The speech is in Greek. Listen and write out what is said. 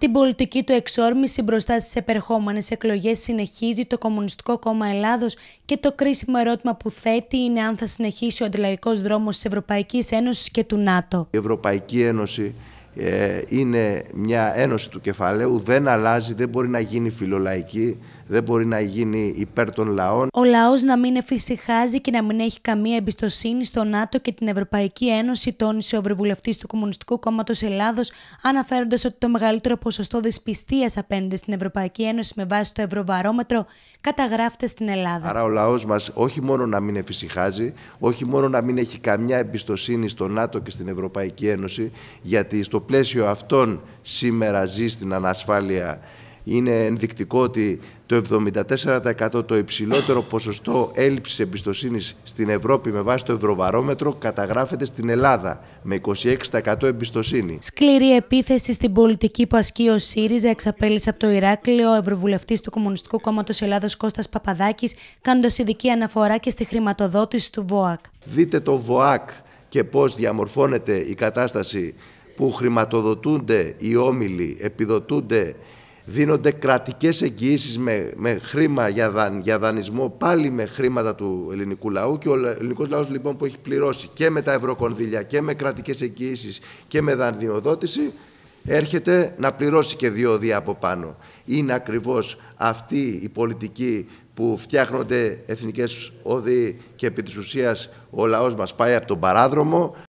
Την πολιτική του εξόρμηση μπροστά στις επερχόμενες εκλογές συνεχίζει το Κομμουνιστικό Κόμμα Ελλάδος και το κρίσιμο ερώτημα που θέτει είναι αν θα συνεχίσει ο αντιλαϊκός δρόμος της Ευρωπαϊκής Ένωσης και του ΝΑΤΟ. Ευρωπαϊκή Ένωση ε, είναι μια ένωση του κεφαλαίου, δεν αλλάζει, δεν μπορεί να γίνει φιλολαϊκή, δεν μπορεί να γίνει υπέρ των λαών. Ο λαός να μην εφησυχάζει και να μην έχει καμία εμπιστοσύνη στο ΝΑΤΟ και την Ευρωπαϊκή Ένωση, τόνισε ο Ευρωβουλευτής του Κομμουνιστικού Κόμματος Ελλάδος αναφέροντας ότι το μεγαλύτερο ποσοστό δυσπιστίας απέναντι στην Ευρωπαϊκή Ένωση με βάση το Ευρωβαρόμετρο καταγράφεται στην Ελλάδα. Άρα ο λαός μας όχι μόνο να μην εφησυχάζει, όχι μόνο να μην έχει καμιά εμπιστοσύνη στο ΝΑΤΟ και στην Ευρωπαϊκή Ένωση, γιατί στο στο πλαίσιο αυτών σήμερα ζει στην ανασφάλεια. Είναι ενδεικτικό ότι το 74% το υψηλότερο ποσοστό έλλειψης εμπιστοσύνης στην Ευρώπη με βάση το Ευρωβαρόμετρο καταγράφεται στην Ελλάδα με 26% εμπιστοσύνη. Σκληρή επίθεση στην πολιτική που ασκεί ο ΣΥΡΙΖΑ εξαπέλυσε από το Ηράκλειο ο Ευρωβουλευτής του Κομμουνιστικού Κόμματος Ελλάδος Κώστας Παπαδάκης, κάνοντας ειδική αναφορά και στη χρηματοδότηση του ΒΟΑΚ. Δείτε το ΒΟΑΚ και πώς διαμορφώνεται η κατάσταση που χρηματοδοτούνται οι όμιλοι, επιδοτούνται, δίνονται κρατικές εγγυήσεις με, με χρήμα για, δαν, για δανεισμό, πάλι με χρήματα του ελληνικού λαού και ο ελληνικός λαός λοιπόν που έχει πληρώσει και με τα ευρωκονδύλια και με κρατικές εγγυήσεις και με δανειοδότηση, έρχεται να πληρώσει και δύο διά από πάνω. Είναι ακριβώς αυτή η πολιτική που φτιάχνονται εθνικές οδοί και επί ο λαός μας πάει από τον παράδρομο